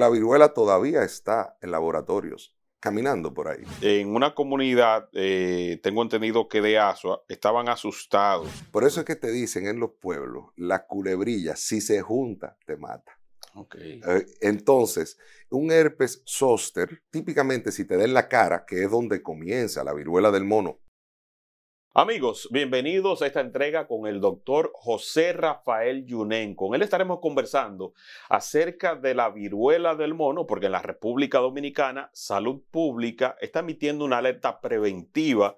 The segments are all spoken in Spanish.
La viruela todavía está en laboratorios, caminando por ahí. En una comunidad, eh, tengo entendido que de Asua, estaban asustados. Por eso es que te dicen en los pueblos, la culebrilla, si se junta, te mata. Okay. Eh, entonces, un herpes zóster, típicamente si te da en la cara, que es donde comienza la viruela del mono, Amigos, bienvenidos a esta entrega con el doctor José Rafael Yunen. Con él estaremos conversando acerca de la viruela del mono, porque en la República Dominicana Salud Pública está emitiendo una alerta preventiva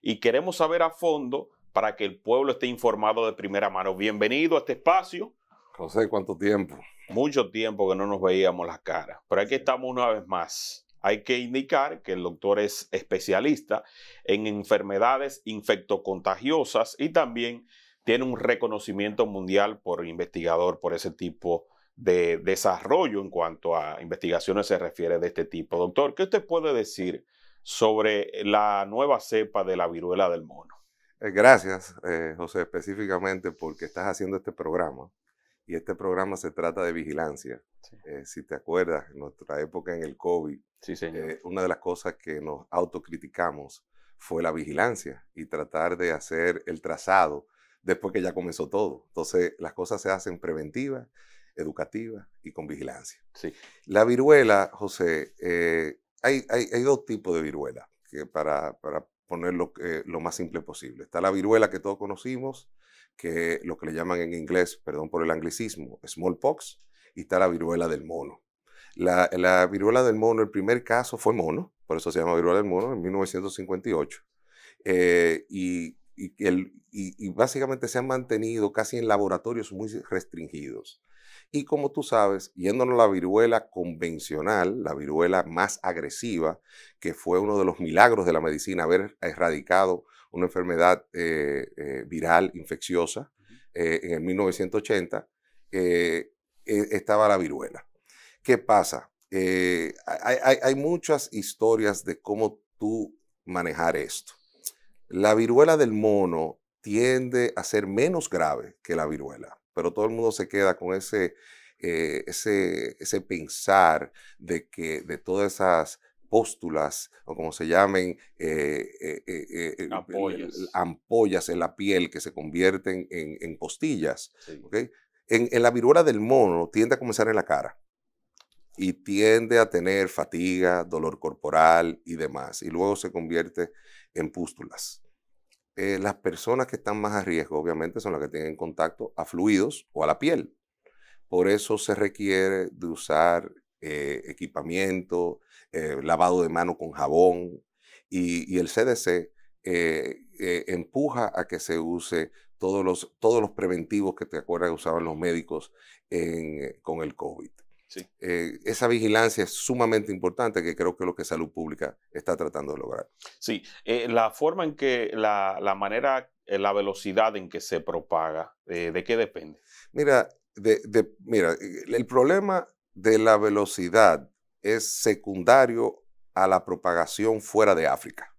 y queremos saber a fondo para que el pueblo esté informado de primera mano. Bienvenido a este espacio. José, ¿cuánto tiempo? Mucho tiempo que no nos veíamos las caras, pero aquí estamos una vez más hay que indicar que el doctor es especialista en enfermedades infectocontagiosas y también tiene un reconocimiento mundial por investigador por ese tipo de desarrollo en cuanto a investigaciones se refiere de este tipo. Doctor, ¿qué usted puede decir sobre la nueva cepa de la viruela del mono? Eh, gracias, eh, José, específicamente porque estás haciendo este programa y este programa se trata de vigilancia. Eh, si te acuerdas, en nuestra época en el COVID, sí, señor. Eh, una de las cosas que nos autocriticamos fue la vigilancia y tratar de hacer el trazado después que ya comenzó todo. Entonces, las cosas se hacen preventivas, educativas y con vigilancia. Sí. La viruela, José, eh, hay, dos tipos de viruela, para, para ponerlo lo más simple posible. Está la viruela que todos conocimos, que lo que le llaman en inglés, perdón por el anglicismo, smallpox, y está la viruela del mono. La, viruela del mono, el primer caso fue mono, por eso se llama viruela del mono, en 1958. y, eh, y, y básicamente se han mantenido casi en laboratorios muy restringidos. Y como tú sabes, yéndonos a la viruela convencional, la viruela más agresiva, que fue uno de los milagros de la medicina, haber erradicado una enfermedad eh, eh, viral infecciosa. Eh, en el 1980 e, estaba la viruela. ¿Qué pasa? Hay, muchas historias de cómo tú manejar esto. La viruela del mono tiende a ser menos grave que la viruela, pero todo el mundo se queda con ese, ese, ese pensar de que de todas esas póstulas o como se llamen, eh, eh, eh, ampollas. en la piel que se convierten en, costillas. En, la viruela del mono tiende a comenzar en la cara y tiende a tener fatiga, dolor corporal y demás, y luego se convierte en pústulas. las personas que están más a riesgo, obviamente, son las que tienen contacto a fluidos o a la piel. Por eso se requiere de usar equipamiento, eh, lavado de mano con jabón y, el CDC eh, eh, empuja a que se use todos los, todos los preventivos que te acuerdas que usaban los médicos con el COVID. Sí. esa vigilancia es sumamente importante, que creo que es lo que Salud Pública está tratando de lograr. Sí, la forma en que, la, manera, la velocidad en que se propaga, ¿de qué depende? Mira, de, mira, el problema de la velocidad es secundario a la propagación fuera de África.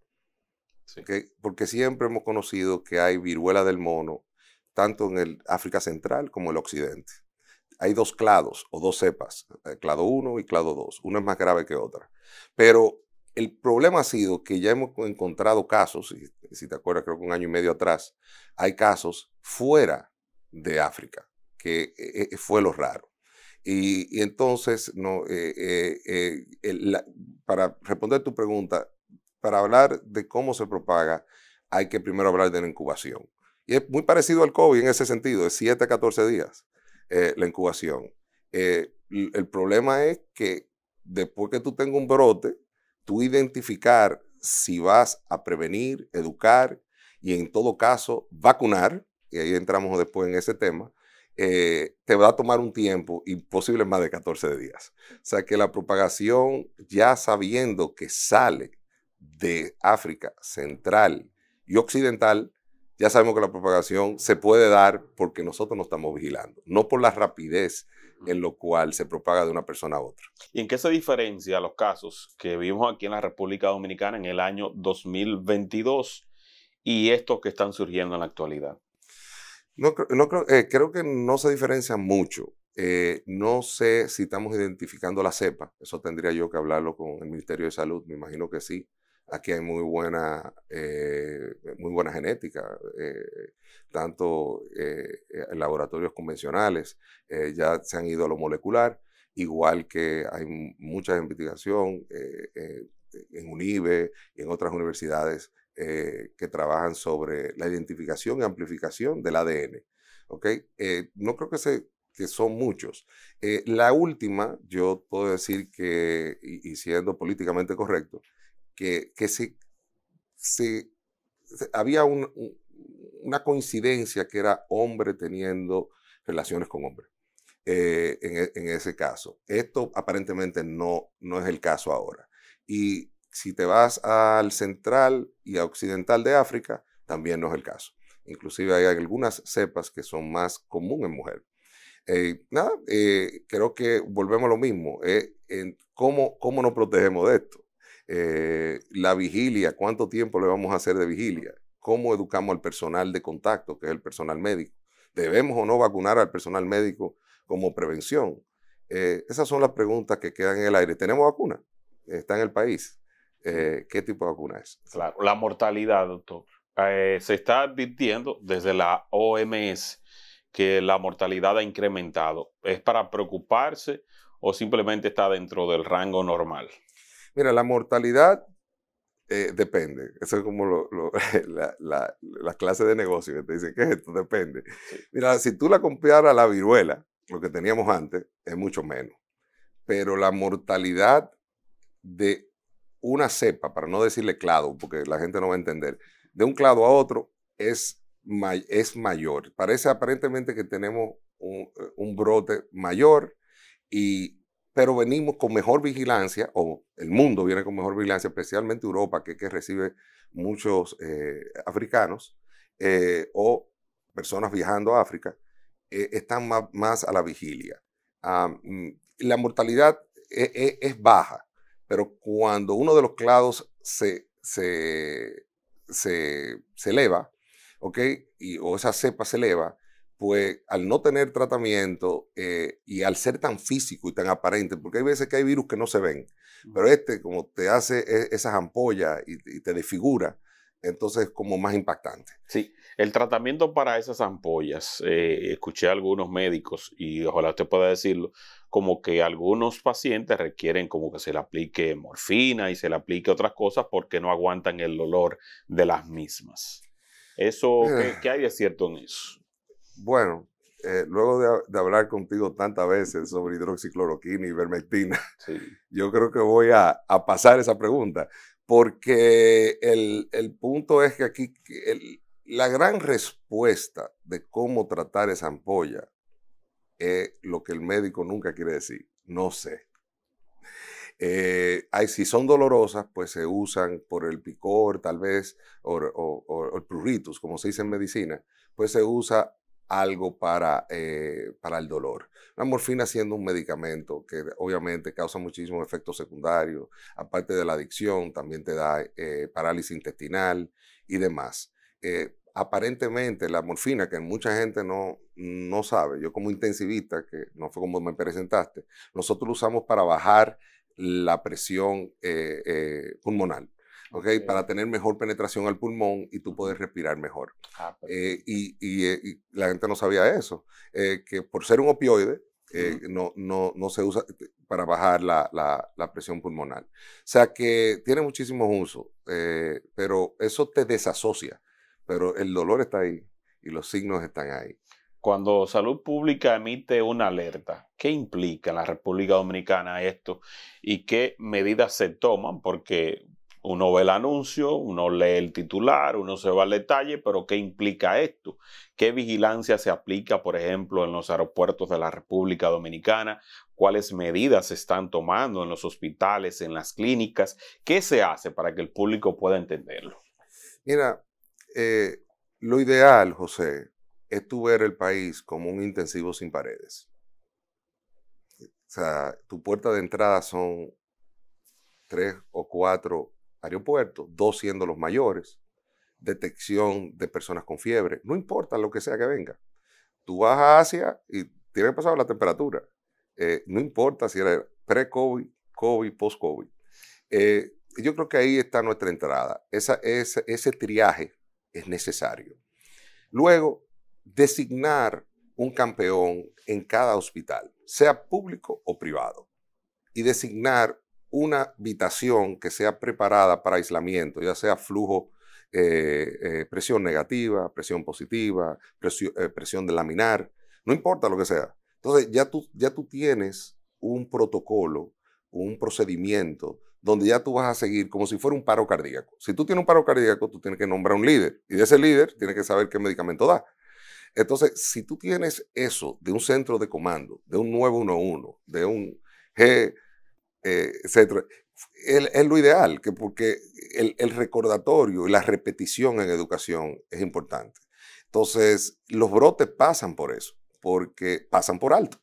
Porque siempre hemos conocido que hay viruela del mono, tanto en el África Central como en el Occidente. Hay dos clados o dos cepas, eh, clado 1 y clado 2. Uno es más grave que otra. Pero el problema ha sido que ya hemos encontrado casos, si te acuerdas, creo que un año y medio atrás, hay casos fuera de África, que eh, eh, fue lo raro. Y, entonces, no, eh, eh, eh, para responder tu pregunta, para hablar de cómo se propaga, hay que primero hablar de la incubación. Y es muy parecido al COVID en ese sentido, es 7 a 14 días la incubación. el problema es que después que tú tengas un brote, tú identificar si vas a prevenir, educar y en todo caso vacunar, y ahí entramos después en ese tema, eh, te va a tomar un tiempo imposible más de 14 días. O sea que la propagación, ya sabiendo que sale de África central y occidental, ya sabemos que la propagación se puede dar porque nosotros nos estamos vigilando, no por la rapidez en lo cual se propaga de una persona a otra. ¿Y en qué se diferencia los casos que vimos aquí en la República Dominicana en el año 2022 y estos que están surgiendo en la actualidad? No, creo, eh, creo que no se diferencia mucho. Eh, no sé si estamos identificando la cepa. Eso tendría yo que hablarlo con el Ministerio de Salud. Me imagino que sí. Aquí hay muy buena, eh, muy buena genética, tanto en laboratorios convencionales, ya se han ido a lo molecular, igual que hay mucha investigación en UNIBE y en otras universidades eh, que trabajan sobre la identificación y amplificación del ADN. ¿okay? Eh, no creo que, se, que son muchos. Eh, la última, yo puedo decir que, y, siendo políticamente correcto, que, que se, se, había una coincidencia que era hombre teniendo relaciones con hombre. En, en, ese caso. Esto aparentemente no, no es el caso ahora. Y si te vas al central y a occidental de África, también no es el caso. Inclusive hay algunas cepas que son más comunes en mujeres. Eh, nada, eh, creo que volvemos a lo mismo. Eh, cómo, ¿Cómo nos protegemos de esto? la vigilia, ¿cuánto tiempo le vamos a hacer de vigilia? ¿Cómo educamos al personal de contacto, que es el personal médico? ¿Debemos o no vacunar al personal médico como prevención? esas son las preguntas que quedan en el aire. ¿Tenemos vacuna? ¿Está en el país? Eh, qué tipo de vacuna es. la mortalidad, doctor. Eh, se está advirtiendo desde la OMS que la mortalidad ha incrementado. ¿Es para preocuparse o simplemente está dentro del rango normal? Mira, la mortalidad eh, depende. Eso es como las clases la, clase de negocio que te dicen, que esto? Depende. Mira, si tú la comparas a la viruela, lo que teníamos antes, es mucho menos. Pero la mortalidad de una cepa, para no decirle clado, porque la gente no va a entender, de un clado a otro es, es mayor. Parece aparentemente que tenemos un, eh, brote mayor, pero venimos con mejor vigilancia, o el mundo viene con mejor vigilancia, especialmente Europa, que, que recibe muchos eh, africanos eh, o personas viajando a África, están más, a la vigilia. Ah, mm, la mortalidad es baja pero cuando uno de los clados se, se, se, eleva, Y, o esa cepa se eleva, pues al no tener tratamiento eh, y al ser tan físico y tan aparente, porque hay veces que hay virus que no se ven, pero este como te hace e, esas ampollas y te desfigura, entonces como más impactante. Sí, el tratamiento para esas ampollas, eh, escuché a algunos médicos y ojalá usted pueda decirlo, como que algunos pacientes requieren como que se le aplique morfina y se le aplique otras cosas porque no aguantan el dolor de las mismas. Eso, eh. ¿qué, hay de cierto en eso? Bueno, eh, luego de, hablar contigo tantas veces sobre hidroxicloroquina y vermetina, yo creo que voy a pasar esa pregunta porque el, punto es que aquí la gran respuesta de cómo tratar esa ampolla es lo que el médico nunca quiere decir, no sé. Eh, si son dolorosas, pues se usan por el picor, tal vez, o, el pruritus, como se dice en medicina, pues se usa algo para, eh, para el dolor. La morfina siendo un medicamento que obviamente causa muchísimos efectos secundarios, aparte de la adicción, también te da eh, parálisis intestinal y demás. Eh, aparentemente la morfina, que mucha gente no, no sabe, yo como intensivista, que no fue como me presentaste, nosotros lo usamos para bajar la presión pulmonar. Para tener mejor penetración al pulmón y tú puedes respirar mejor. Ah, eh, eh, y, la gente no sabía eso, eh, que por ser un opioide, no, se usa para bajar la, presión pulmonar. O sea que tiene muchísimos usos, pero eso te desasocia, pero el dolor está ahí y los signos están ahí. Cuando Salud Pública emite una alerta, ¿qué implica la República Dominicana esto? ¿Y qué medidas se toman? Porque uno ve el anuncio, uno lee el titular, uno se va al detalle, pero ¿qué implica esto? ¿Qué vigilancia se aplica, por ejemplo, en los aeropuertos de la República Dominicana? ¿Cuáles medidas se están tomando en los hospitales, en las clínicas? ¿Qué se hace para que el público pueda entenderlo? Mira, eh, lo ideal, José, es tú ver el país como un intensivo sin paredes. O sea, tu puerta de entrada son tres o cuatro aeropuertos, dos siendo los mayores, detección de personas con fiebre, no importa lo que sea que venga. Tú vas a Asia y tiene pasado la temperatura, eh, no importa si era pre-COVID, COVID, post-COVID. Eh, yo creo que ahí está nuestra entrada. ese triaje es necesario. Luego, designar un campeón en cada hospital, sea público o privado, y designar una habitación que sea preparada para aislamiento, ya sea flujo, eh, eh, presión negativa, presión positiva, eh, presión, de laminar, no importa lo que sea. Entonces ya tú, ya tú tienes un protocolo, un procedimiento donde ya tú vas a seguir como si fuera un paro cardíaco. Si tú tienes un paro cardíaco, tú tienes que nombrar un líder y de ese líder tiene que saber qué medicamento da. Entonces, si tú tienes eso de un centro de comando, de un 911, de un G eh, etcétera, Es, lo ideal, que porque el, recordatorio y la repetición en educación es importante. Entonces, los brotes pasan por eso, porque pasan por alto.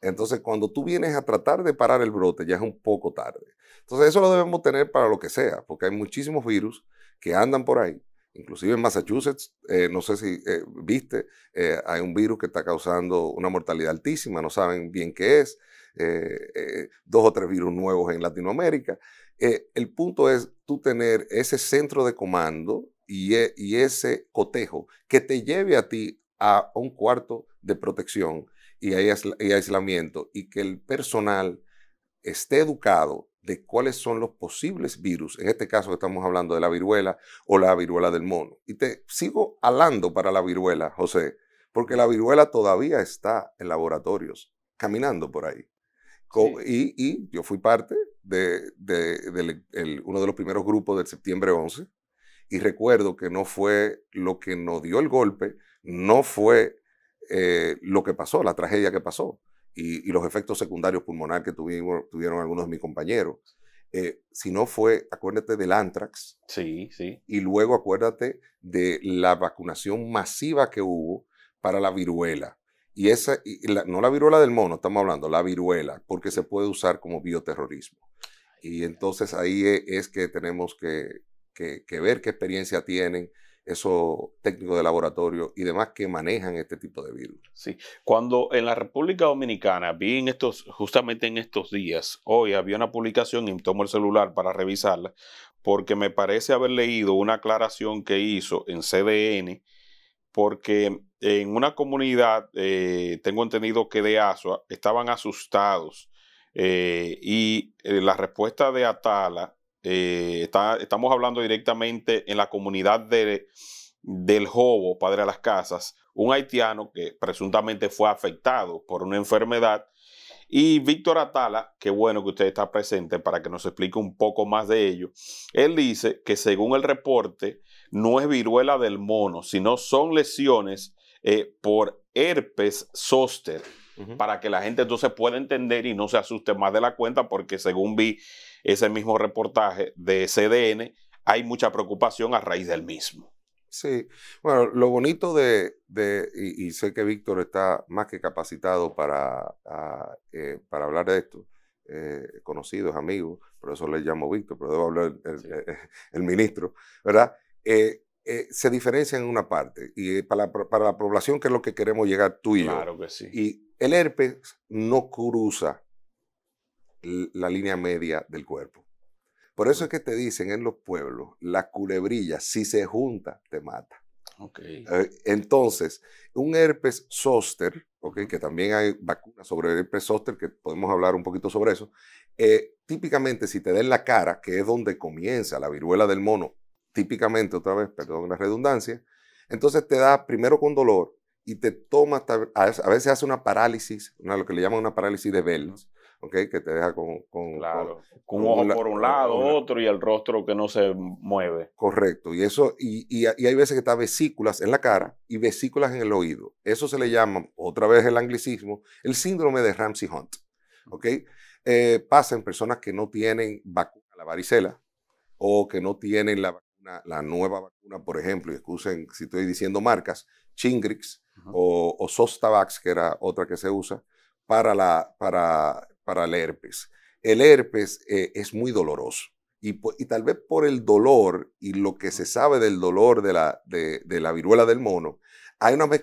Entonces, cuando tú vienes a tratar de parar el brote, ya es un poco tarde. Entonces, eso lo debemos tener para lo que sea, porque hay muchísimos virus que andan por ahí. Inclusive en Massachusetts, eh, no sé si eh, viste, hay un virus que está causando una mortalidad altísima, no saben bien qué es. Eh, eh, dos o tres virus nuevos en Latinoamérica. Eh, el punto es tú tener ese centro de comando y, e, y ese cotejo que te lleve a ti a un cuarto de protección y, y aislamiento y que el personal esté educado de cuáles son los posibles virus, en este caso estamos hablando de la viruela o la viruela del mono. Y te sigo hablando para la viruela, José, porque la viruela todavía está en laboratorios, caminando por ahí y, yo fui parte de, uno de los primeros grupos del septiembre 11 y recuerdo que no fue lo que nos dio el golpe, no fue eh, lo que pasó, la tragedia que pasó y, los efectos secundarios pulmonares que tuvieron algunos de mis compañeros. Eh, sino si fue, acuérdate del anthrax. Sí, sí. Y luego acuérdate de la vacunación masiva que hubo para la viruela. Y esa, no la viruela del mono, estamos hablando, la viruela, porque se puede usar como bioterrorismo. Y entonces ahí e, es, que tenemos que, ver qué experiencia tienen esos técnicos de laboratorio y demás que manejan este tipo de virus. Sí, cuando en la República Dominicana vi estos, justamente en estos días, hoy había una publicación y tomo el celular para revisarla, porque me parece haber leído una aclaración que hizo en CDN, porque en una comunidad, eh, tengo entendido que de Asua, estaban asustados eh, y eh, la respuesta de Atala, estamos hablando directamente en la comunidad de, del Jobo, Padre de las Casas, un haitiano que presuntamente fue afectado por una enfermedad. Y Víctor Atala, qué bueno que usted está presente para que nos explique un poco más de ello. Él dice que según el reporte, no es viruela del mono, sino son lesiones eh, por herpes zoster, para que la gente entonces pueda entender y no se asuste más de la cuenta, porque según vi ese mismo reportaje de CDN, hay mucha preocupación a raíz del mismo. Sí, bueno, lo bonito de, y, sé que Víctor está más que capacitado para, ah, eh, para hablar de esto, eh, conocidos, amigos, por eso le llamo Víctor, pero debo hablar el, ministro, ¿verdad? Eh, se diferencian en una parte, y para, la población que es lo que queremos llegar tú y claro Que sí. Y el herpes no cruza la línea media del cuerpo. Por eso es que te dicen en los pueblos, la culebrilla, si se junta, te mata. Eh, entonces, un herpes zóster, que también hay vacunas sobre el herpes zóster, que podemos hablar un poquito sobre eso, eh, típicamente si te den la cara, que es donde comienza la viruela del mono típicamente otra vez, perdón la redundancia, entonces te da primero con dolor y te toma, a veces hace una parálisis, una, lo que le llaman una parálisis de velas. Okay, que te deja con, con, un ojo por un lado, otro y el rostro que no se mueve. Correcto, y eso, y, hay veces que está vesículas en la cara y vesículas en el oído. Eso se le llama, otra vez el anglicismo, el síndrome de Ramsey Hunt. Okay? Eh, pasa en personas que no tienen vacuna la varicela o que no tienen la la nueva vacuna, por ejemplo, y excusen si estoy diciendo marcas, Chingrix o, Sostavax, que era otra que se usa, para, la, para, para el herpes. El herpes eh, es muy doloroso. Y, tal vez por el dolor y lo que se sabe del dolor de la, de, la viruela del mono, hay una, eh,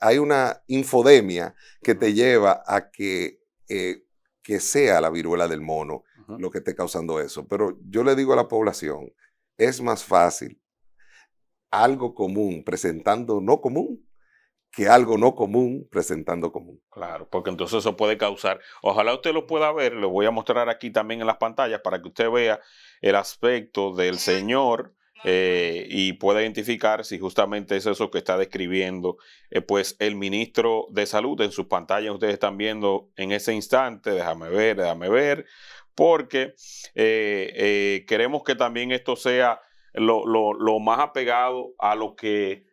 hay una infodemia que te lleva a que, eh, que sea la viruela del mono lo que esté causando eso. Pero yo le digo a la población, es más fácil algo común presentando no común que algo no común presentando común. Claro, porque entonces eso puede causar, ojalá usted lo pueda ver, lo voy a mostrar aquí también en las pantallas para que usted vea el aspecto del Señor eh, y pueda identificar si justamente es eso que está describiendo, eh, pues el ministro de Salud en sus pantallas, ustedes están viendo en ese instante, déjame ver, déjame ver, porque eh, eh, queremos que también esto sea lo, más apegado a lo que,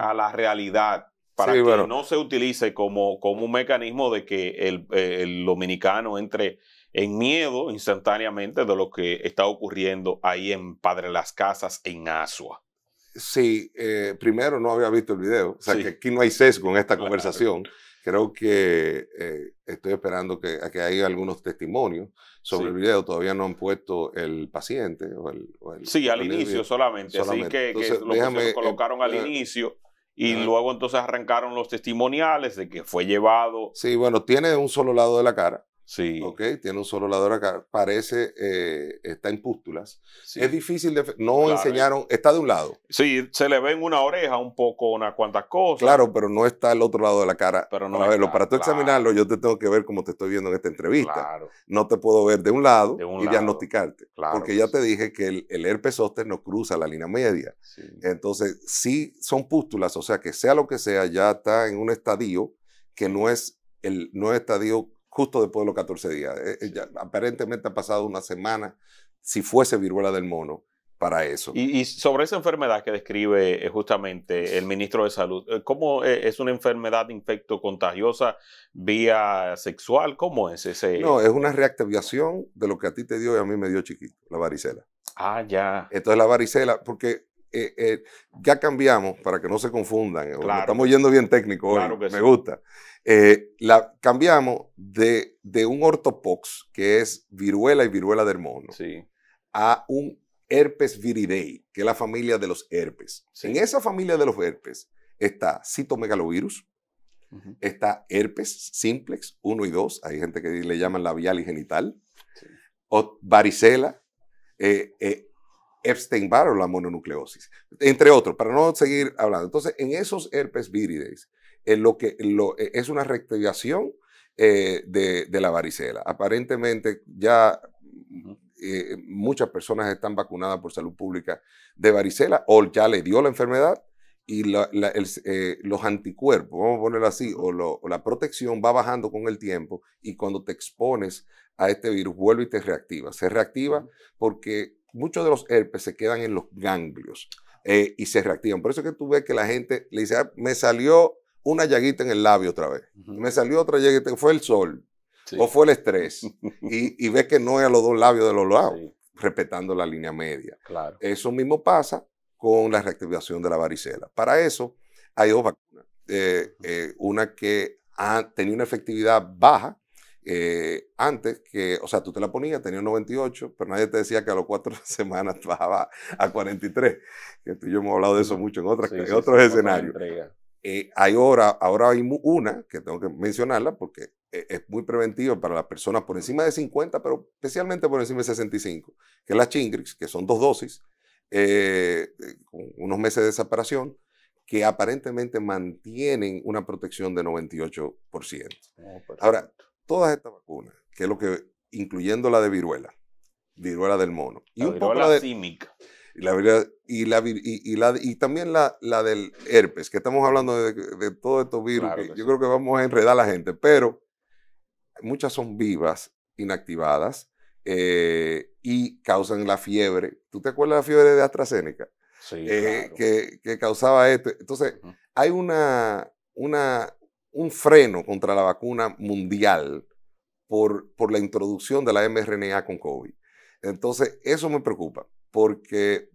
a la realidad, para que no se utilice como, un mecanismo de que eh, el, dominicano entre en miedo instantáneamente de lo que está ocurriendo ahí en Padre Las Casas, en Asua. Sí, primero no había visto el video, o sea que aquí no hay sesgo en esta conversación. Creo que estoy esperando a que haya algunos testimonios sobre el video. Todavía no han puesto el paciente o el. sí, al inicio solamente. Así que, que lo eh, colocaron al eh, inicio. Y luego entonces arrancaron los testimoniales de que fue llevado. Sí, bueno, tiene un solo lado de la cara. Sí. ¿Ok? Tiene un solo lado acá. Parece, eh, está en pústulas. Es difícil de... No enseñaron, está de un lado. Sí, se le ve en una oreja un poco, unas cuantas cosas. Claro, pero no está al otro lado de la cara. Pero no para verlo. para tú examinarlo, yo te tengo que ver como te estoy viendo en esta entrevista. Claro. No te puedo ver de un lado y diagnosticarte. porque ya te dije que el, herpes zóster no cruza la línea media. Entonces, sí son pústulas, o sea que sea lo que sea, ya está en un estadio que no es el no estadio justo después de los 14 días. Eh, eh, aparentemente ha pasado una semana, si fuese viruela del mono, para eso. Y, sobre esa enfermedad que describe eh, justamente el ministro de Salud, ¿cómo es una enfermedad infecto contagiosa vía sexual? ¿Cómo es ese? No, es una reactivación de lo que a ti te dio y a mí me dio chiquito, la varicela. Ah, ya. Entonces la varicela, porque eh, eh, ya cambiamos, para que no se confundan, eh, estamos yendo bien técnico hoy, me gusta. la, cambiamos de, un ortopox, que es viruela y viruela del mono, a un herpes viridei que es la familia de los herpes. En esa familia de los herpes está citomegalovirus, está herpes simplex 1 y 2, hay gente que le llaman labial y genital, o varicela, eh, Epstein-Barr o la mononucleosis, entre otros, para no seguir hablando. Entonces, en esos herpes virides, en lo que eh, es una reactivación eh, de, la varicela. Aparentemente ya eh, muchas personas están vacunadas por salud pública de varicela o ya le dio la enfermedad y los anticuerpos, vamos a ponerlo así, o, o, la protección va bajando con el tiempo y cuando te expones a este virus vuelve y te reactiva. Se reactiva porque muchos de los herpes se quedan en los ganglios eh, y se reactivan. Por eso es que tú ves que la gente le dice, ah, me salió una llaguita en el labio otra vez, me salió otra llaguita, fue el sol o fue el estrés. y, ves que no es a los dos labios de los lados, respetando la línea media. Eso mismo pasa con la reactivación de la varicela. Para eso hay dos vacunas. Eh, eh, una que ha tenido una efectividad baja, eh, antes que, o sea, tú te la ponías, tenía 98, pero nadie te decía que a los cuatro semanas bajaba a 43. Que tú y yo hemos hablado de eso mucho en, otras, otros escenarios. Eh, hay ahora, ahora hay una que tengo que mencionarla porque e, es muy preventiva para las personas por encima de 50, pero especialmente por encima de 65, que es la Chingrix, que son dos dosis, eh, con unos meses de separación que aparentemente mantienen una protección de 98%. Ahora, todas estas vacunas, que es lo que, incluyendo la de viruela, viruela del mono. Y un poco la de, símica. Y, la, y, la, y, también la, del herpes, que estamos hablando de, de todos estos virus. yo creo que vamos a enredar a la gente, pero muchas son vivas, inactivadas, eh, y causan la fiebre. ¿Tú te acuerdas de la fiebre de AstraZeneca? Sí, eh, que, causaba esto. Entonces, hay una, una un freno contra la vacuna mundial por, por la introducción de la mRNA con COVID. Entonces, eso me preocupa, porque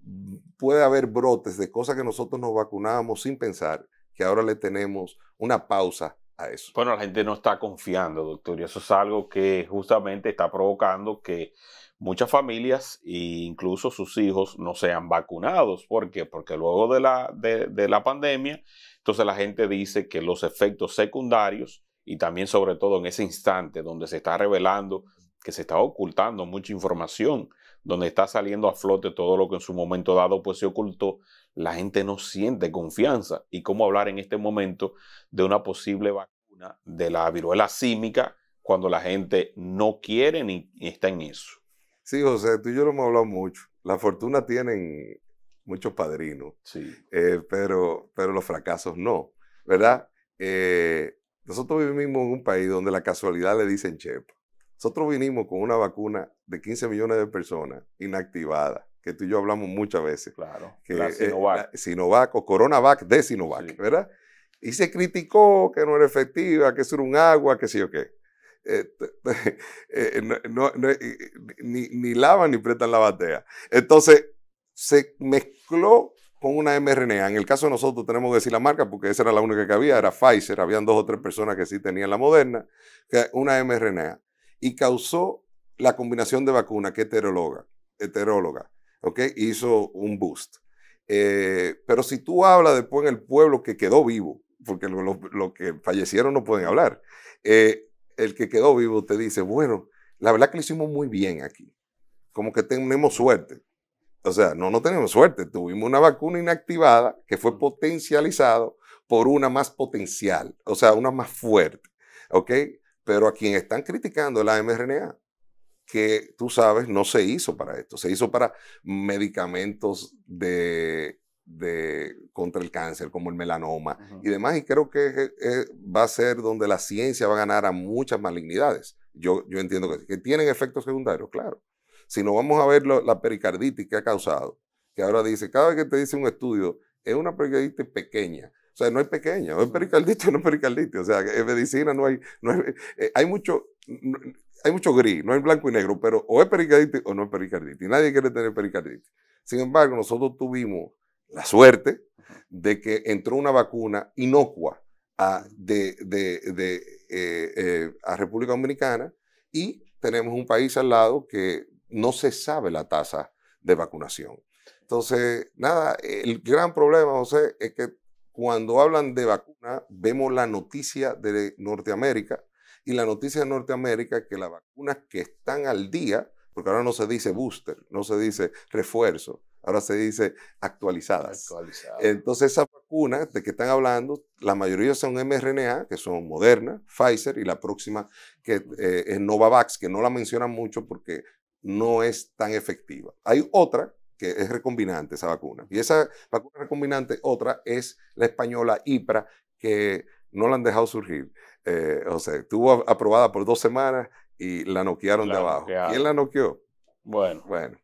puede haber brotes de cosas que nosotros nos vacunábamos sin pensar, que ahora le tenemos una pausa a eso. Bueno, la gente no está confiando, doctor, y eso es algo que justamente está provocando que muchas familias e incluso sus hijos no sean vacunados. ¿Por qué? Porque luego de la, de la pandemia entonces la gente dice que los efectos secundarios y también sobre todo en ese instante donde se está revelando que se está ocultando mucha información, donde está saliendo a flote todo lo que en su momento dado pues se ocultó, la gente no siente confianza. ¿Y cómo hablar en este momento de una posible vacuna de la viruela símica cuando la gente no quiere ni está en eso? Sí, José, tú y yo lo hemos hablado mucho. La fortuna tienen muchos padrinos, sí. Eh, pero, pero los fracasos no, ¿verdad? Eh, nosotros vivimos en un país donde la casualidad le dicen chepa. Nosotros vinimos con una vacuna de 15 millones de personas inactivada, que tú y yo hablamos muchas veces. Claro, que, la Sinovac. Sinovac o Coronavac de Sinovac, ¿verdad? Y se criticó que no era efectiva, que eso era un agua, que sí o qué. Eh, ni, ni, lavan ni prestan la batea. Entonces, se mezcló con una mRNA. En el caso de nosotros tenemos que decir la marca porque esa era la única que había, era Pfizer, habían dos o tres personas que sí tenían la moderna, una mRNA, y causó la combinación de vacuna que heteróloga, heteróloga, Hizo un boost. Eh, pero si tú hablas después en el pueblo que quedó vivo, porque los lo, que fallecieron no pueden hablar, eh, el que quedó vivo te dice, bueno, la verdad que lo hicimos muy bien aquí, como que tenemos suerte. O sea, no, no tenemos suerte. Tuvimos una vacuna inactivada que fue potencializado por una más potencial, o sea, una más fuerte. ¿Ok? Pero a quien están criticando la mRNA, que tú sabes, no se hizo para esto. Se hizo para medicamentos de, de contra el cáncer, como el melanoma y demás. Y creo que va a ser donde la ciencia va a ganar a muchas malignidades. Yo, yo entiendo que tienen efectos secundarios, claro. Si no vamos a ver la pericarditis que ha causado. Que ahora dice, cada vez que te dice un estudio, es una pericarditis pequeña. O sea, no es pequeña, no es pericarditis, no es pericarditis. O sea, en medicina no hay, eh, hay, mucho, hay mucho gris, no hay blanco y negro, pero o es pericarditis o no es pericarditis. Nadie quiere tener pericarditis. Sin embargo, nosotros tuvimos la suerte de que entró una vacuna inocua a, de, de, eh, eh, a República Dominicana y tenemos un país al lado que no se sabe la tasa de vacunación. Entonces, nada, el gran problema, José, es que cuando hablan de vacuna, vemos la noticia de Norteamérica y la noticia de Norteamérica es que las vacunas que están al día, porque ahora no se dice booster, no se dice refuerzo, ahora se dice actualizadas. Actualizadas. Entonces, esas vacunas de que están hablando, la mayoría son mRNA, que son Moderna, Pfizer y la próxima que eh, es Novavax, que no la mencionan mucho porque no es tan efectiva. Hay otra que es recombinante, esa vacuna. Y esa vacuna recombinante, otra, es la española IPRA, que no la han dejado surgir. Eh, o sea, estuvo aprobada por dos semanas y la noquearon de abajo. ¿Quién la noqueó? Bueno. Bueno.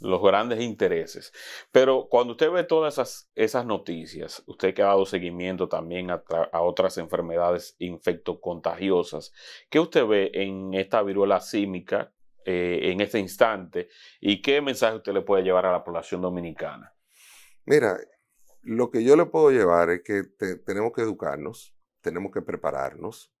Los grandes intereses. Pero cuando usted ve todas esas, noticias, usted que ha dado seguimiento también a, a otras enfermedades infectocontagiosas, ¿qué usted ve en esta viruela símica eh, en este instante y qué mensaje usted le puede llevar a la población dominicana. Mira, lo que yo le puedo llevar es que tenemos que educarnos, tenemos que prepararnos.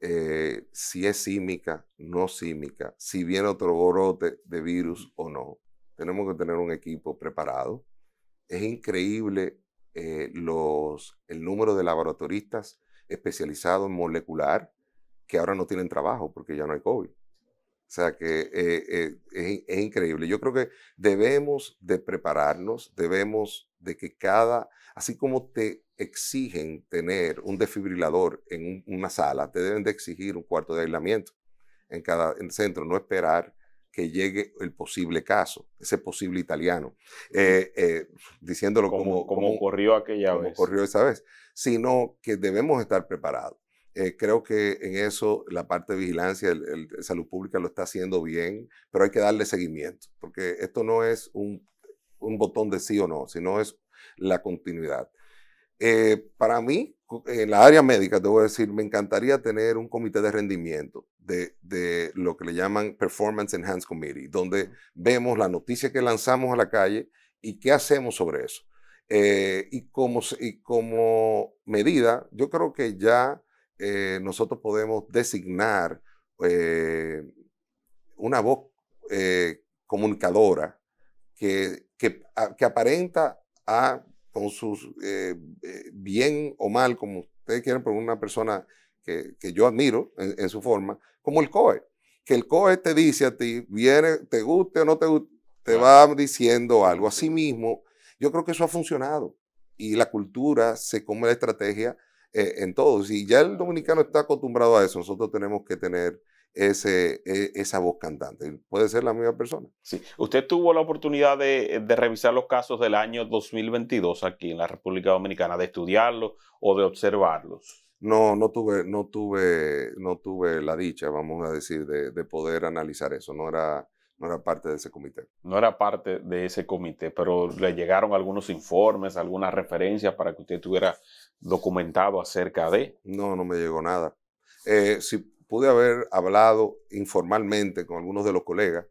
Eh, si es símica, no símica, si viene otro brote de virus o no. Tenemos que tener un equipo preparado. Es increíble eh, los, el número de laboratoristas especializados en molecular que ahora no tienen trabajo porque ya no hay COVID. O sea que eh, eh, es, increíble. Yo creo que debemos de prepararnos, debemos de que cada, así como te exigen tener un desfibrilador en una sala, te deben de exigir un cuarto de aislamiento en cada centro, no esperar que llegue el posible caso, ese posible italiano, eh, diciéndolo como, como, ocurrió aquella como vez. ocurrió esa vez, sino que debemos estar preparados. Eh, creo que en eso la parte de vigilancia, el, salud pública lo está haciendo bien, pero hay que darle seguimiento, porque esto no es un, un botón de sí o no, sino es la continuidad. Eh, para mí, en la área médica, debo decir, me encantaría tener un comité de rendimiento de, de lo que le llaman Performance Enhanced Committee, donde vemos la noticia que lanzamos a la calle y qué hacemos sobre eso. Eh, y, como, y como medida, yo creo que ya eh, nosotros podemos designar eh, una voz eh, comunicadora que, ah, que, aparenta a, con sus bien o mal, como ustedes quieren por una persona que, yo admiro en, su forma, como el COE. Que el COE te dice a ti, viene, te guste o no te guste, te va diciendo algo. a sí mismo yo creo que eso ha funcionado y la cultura se come la estrategia eh, en todos. Y ya el dominicano está acostumbrado a eso. Nosotros tenemos que tener ese, e, esa voz cantante. Puede ser la misma persona. Sí. Usted tuvo la oportunidad de, revisar los casos del año 2022 aquí en la República Dominicana, de estudiarlos o de observarlos. No, no tuve, no tuve, no tuve la dicha, vamos a decir, de, de poder analizar eso. No era, no era parte de ese comité. No era parte de ese comité, pero le llegaron algunos informes, algunas referencias para que usted estuviera documentado acerca de. No, no me llegó nada. Eh, sí pude haber hablado informalmente con algunos de los colegas,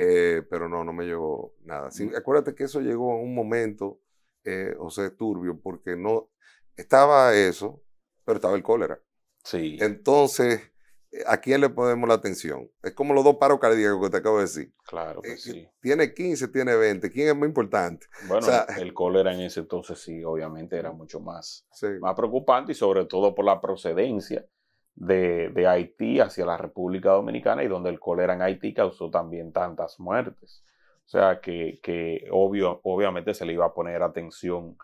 eh, pero no, no me llegó nada. Sí, acuérdate que eso llegó en un momento, o eh, José Turbio, porque no estaba eso, pero estaba el cólera. Sí. Entonces, eh, ¿a quién le ponemos la atención? Es como los dos paros cardíacos que te acabo de decir. Claro que eh, sí. Tiene 15, tiene 20. ¿Quién es muy importante? Bueno, el cólera en ese entonces sí, obviamente era mucho más, más preocupante y sobre todo por la procedencia de, Haití hacia la República Dominicana y donde el cólera en Haití causó también tantas muertes. O sea que, obvio, obviamente se le iba a poner atención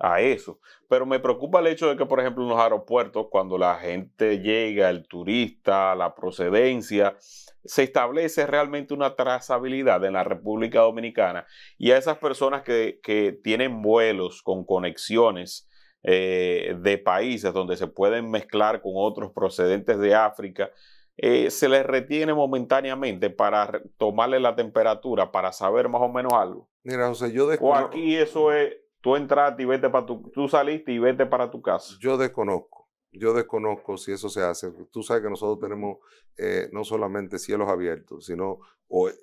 a eso. Pero me preocupa el hecho de que, por ejemplo, en los aeropuertos, cuando la gente llega, el turista, la procedencia, se establece realmente una trazabilidad en la República Dominicana y a esas personas que, tienen vuelos con conexiones eh, de países donde se pueden mezclar con otros procedentes de África, eh, se les retiene momentáneamente para tomarle la temperatura, para saber más o menos algo. Mira, José, yo O aquí eso es Tú entraste y vete para tu, tú saliste y vete para tu casa. Yo desconozco, yo desconozco si eso se hace. Tú sabes que nosotros tenemos eh, no solamente cielos abiertos, sino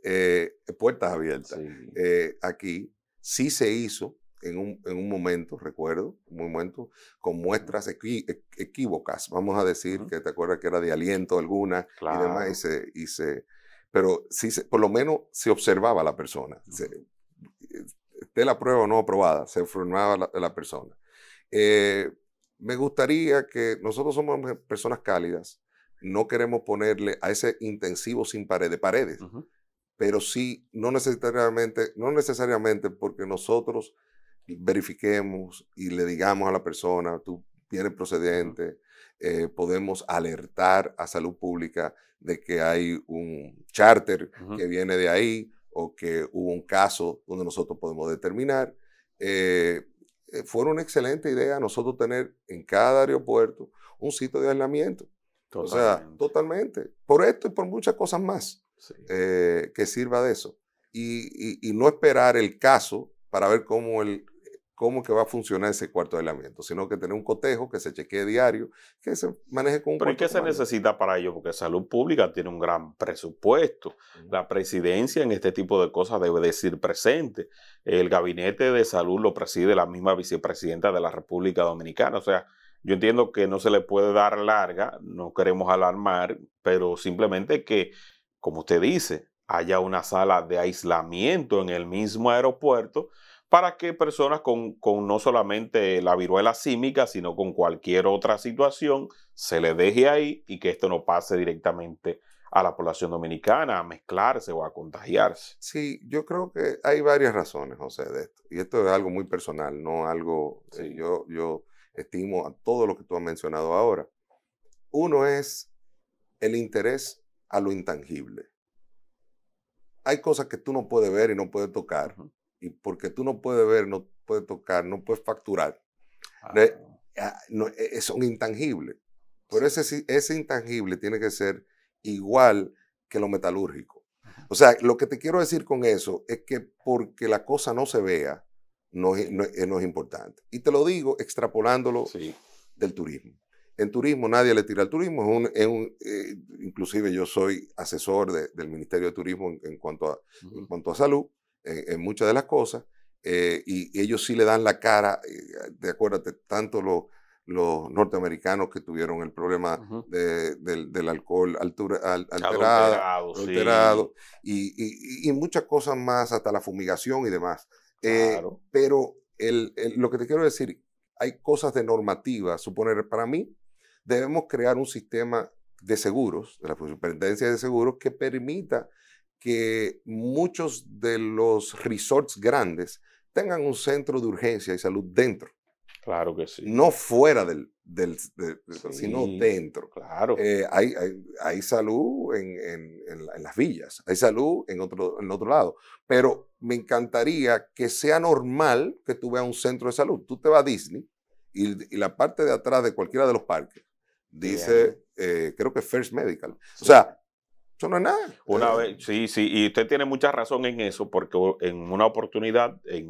eh, puertas abiertas. Eh, aquí sí se hizo en un, momento, recuerdo, un momento, con muestras e, equívocas, vamos a decir, que te acuerdas que era de aliento alguna y demás, se, y pero sí, por lo menos se observaba la persona de la prueba o no aprobada, se formaba la, la persona. Eh, me gustaría que nosotros somos personas cálidas, no queremos ponerle a ese intensivo sin de paredes, pero sí, no necesariamente, no necesariamente porque nosotros verifiquemos y le digamos a la persona, tú tienes procedente, eh, podemos alertar a salud pública de que hay un charter que viene de ahí, o que hubo un caso donde nosotros podemos determinar. Eh, eh, fue una excelente idea nosotros tener en cada aeropuerto un sitio de aislamiento. Totalmente. O sea, totalmente. Por esto y por muchas cosas más eh, que sirva de eso. y, no esperar el caso para ver cómo el, cómo que va a funcionar ese cuarto de aislamiento, sino que tener un cotejo que se chequee diario, que se maneje con un ¿Pero qué se necesita para ello? Porque Salud Pública tiene un gran presupuesto. La presidencia en este tipo de cosas debe decir presente. El gabinete de salud lo preside la misma vicepresidenta de la República Dominicana. O sea, yo entiendo que no se le puede dar larga, no queremos alarmar, pero simplemente que, como usted dice, haya una sala de aislamiento en el mismo aeropuerto para que personas con, no solamente la viruela símica, sino con cualquier otra situación, se le deje ahí y que esto no pase directamente a la población dominicana a mezclarse o a contagiarse. Sí, yo creo que hay varias razones, José, de esto. Y esto es algo muy personal, no algo yo, yo estimo a todo lo que tú has mencionado ahora. Uno es el interés a lo intangible. Hay cosas que tú no puedes ver y no puedes tocar, y porque tú no puedes ver, no puedes tocar, no puedes facturar, ah. Ah, no, e, e, son intangibles. Pero ese, intangible tiene que ser igual que lo metalúrgico. O sea, lo que te quiero decir con eso es que porque la cosa no se vea, no, no, no es importante. Y te lo digo extrapolándolo del turismo. En turismo nadie le tira al turismo. Es un, eh, inclusive yo soy asesor del Ministerio de Turismo en, cuanto a, en cuanto a salud en, muchas de las cosas, eh, y ellos sí le dan la cara, eh, de acuérdate, tanto los, norteamericanos que tuvieron el problema del, alcohol alterado, alterado, y, muchas cosas más, hasta la fumigación y demás. Eh, pero el, lo que te quiero decir, hay cosas de normativa, suponer, para mí, debemos crear un sistema de seguros, de la superintendencia de seguros, que permita que muchos de los resorts grandes tengan un centro de urgencia y salud dentro. Claro que sí. No fuera del, del, sino dentro. Claro. Eh, hay, hay, salud en, en, en, las villas, hay salud en otro, en otro lado. Pero me encantaría que sea normal que tú veas un centro de salud. Tú te vas a Disney y, la parte de atrás de cualquiera de los parques dice, eh, creo que First Medical. O sea, eso no es nada. Una eh. vez, sí, sí, y usted tiene mucha razón en eso, porque en una oportunidad, en,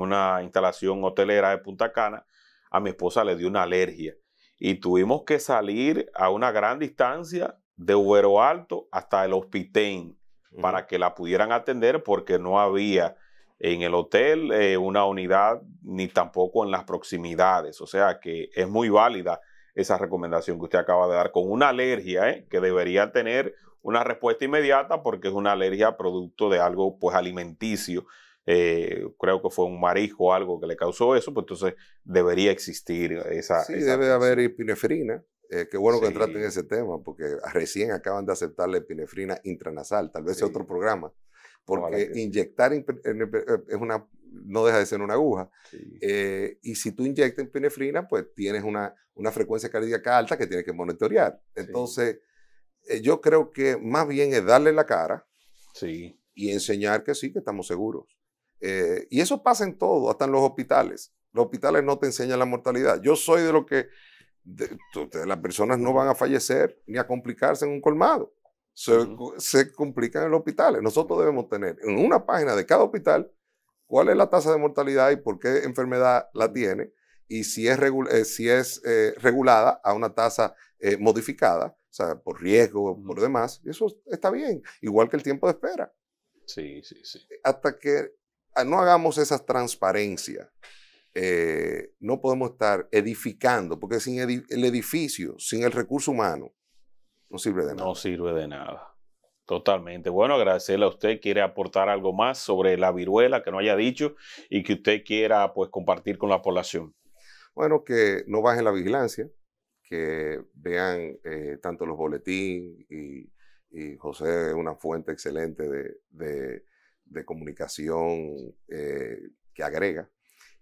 una instalación hotelera de Punta Cana, a mi esposa le dio una alergia y tuvimos que salir a una gran distancia de Ubero Alto hasta el hospital para que la pudieran atender porque no había en el hotel eh, una unidad ni tampoco en las proximidades. O sea que es muy válida esa recomendación que usted acaba de dar con una alergia ¿eh? que debería tener una respuesta inmediata porque es una alergia producto de algo pues alimenticio. Eh, creo que fue un marisco o algo que le causó eso, pues entonces debería existir esa. Sí, debe haber epinefrina. Eh, qué bueno que traten ese tema, porque recién acaban de aceptar la epinefrina intranasal, tal vez sea otro programa, porque inyectar eh, es una, no deja de ser una aguja. y si tú inyectas epinefrina, pues tienes una, una frecuencia cardíaca alta que tienes que monitorear. Entonces eh, yo creo que más bien es darle la cara sí. y enseñar que sí, que estamos seguros. Eh, y eso pasa en todo, hasta en los hospitales. Los hospitales no te enseñan la mortalidad. Yo soy de lo que las personas no van a fallecer ni a complicarse en un colmado. Se, complican en los hospitales. Nosotros debemos tener en una página de cada hospital cuál es la tasa de mortalidad y por qué enfermedad la tiene y si es, eh, regulada a una tasa modificada o sea, por riesgo, por demás, eso está bien, igual que el tiempo de espera. Sí, sí, sí. Eh, hasta que ah, no hagamos esa transparencia, eh, no podemos estar edificando, porque sin el edificio, sin el recurso humano, no sirve de nada. No sirve de nada. Totalmente. Bueno, agradecerle a usted. ¿Quiere aportar algo más sobre la viruela que no haya dicho y que usted quiera pues compartir con la población? Bueno, que no baje la vigilancia, que vean eh, tanto los boletines y, y, José es una fuente excelente de, comunicación eh, que agrega.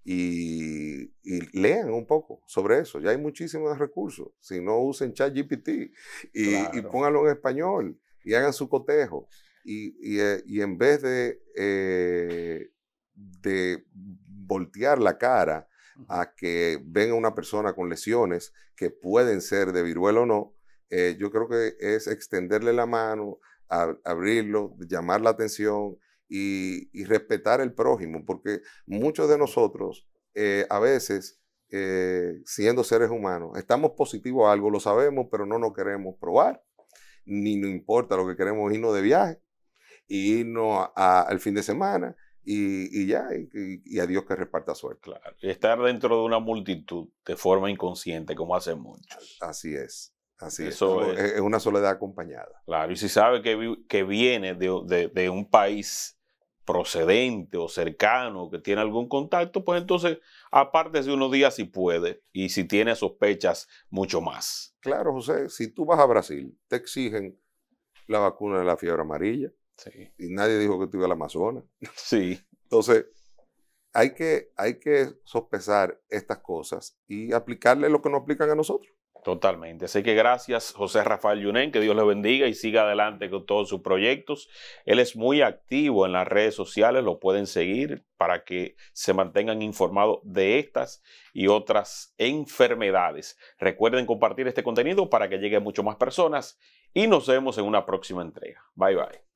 Y, lean un poco sobre eso. Ya hay muchísimos recursos. Si no, usen ChatGPT y, y pónganlo en español y hagan su cotejo. Y, eh, en vez de, de voltear la cara a que venga una persona con lesiones que pueden ser de viruela o no, eh, yo creo que es extenderle la mano, abrirlo, llamar la atención y, respetar el prójimo, porque muchos de nosotros eh, a veces, eh, siendo seres humanos, estamos positivos a algo, lo sabemos, pero no nos queremos probar, ni nos importa lo que queremos irnos de viaje, y irnos al fin de semana y, ya, y, a Dios que reparta suerte. Claro. estar dentro de una multitud de forma inconsciente, como hacen muchos. Así es. Así es. es. una soledad acompañada. Claro, y si sabe que, que viene de, de un país procedente o cercano que tiene algún contacto, pues entonces aparte de unos días si puede y si tiene sospechas mucho más. Claro, José, si tú vas a Brasil, te exigen la vacuna de la fiebre amarilla, y nadie dijo que estuviera la Amazona. Sí. Entonces, hay que, hay que sospesar estas cosas y aplicarle lo que nos aplican a nosotros. Totalmente. Así que gracias, José Rafael Yunen, que Dios le bendiga y siga adelante con todos sus proyectos. Él es muy activo en las redes sociales, lo pueden seguir para que se mantengan informados de estas y otras enfermedades. Recuerden compartir este contenido para que llegue a muchas más personas y nos vemos en una próxima entrega. Bye bye.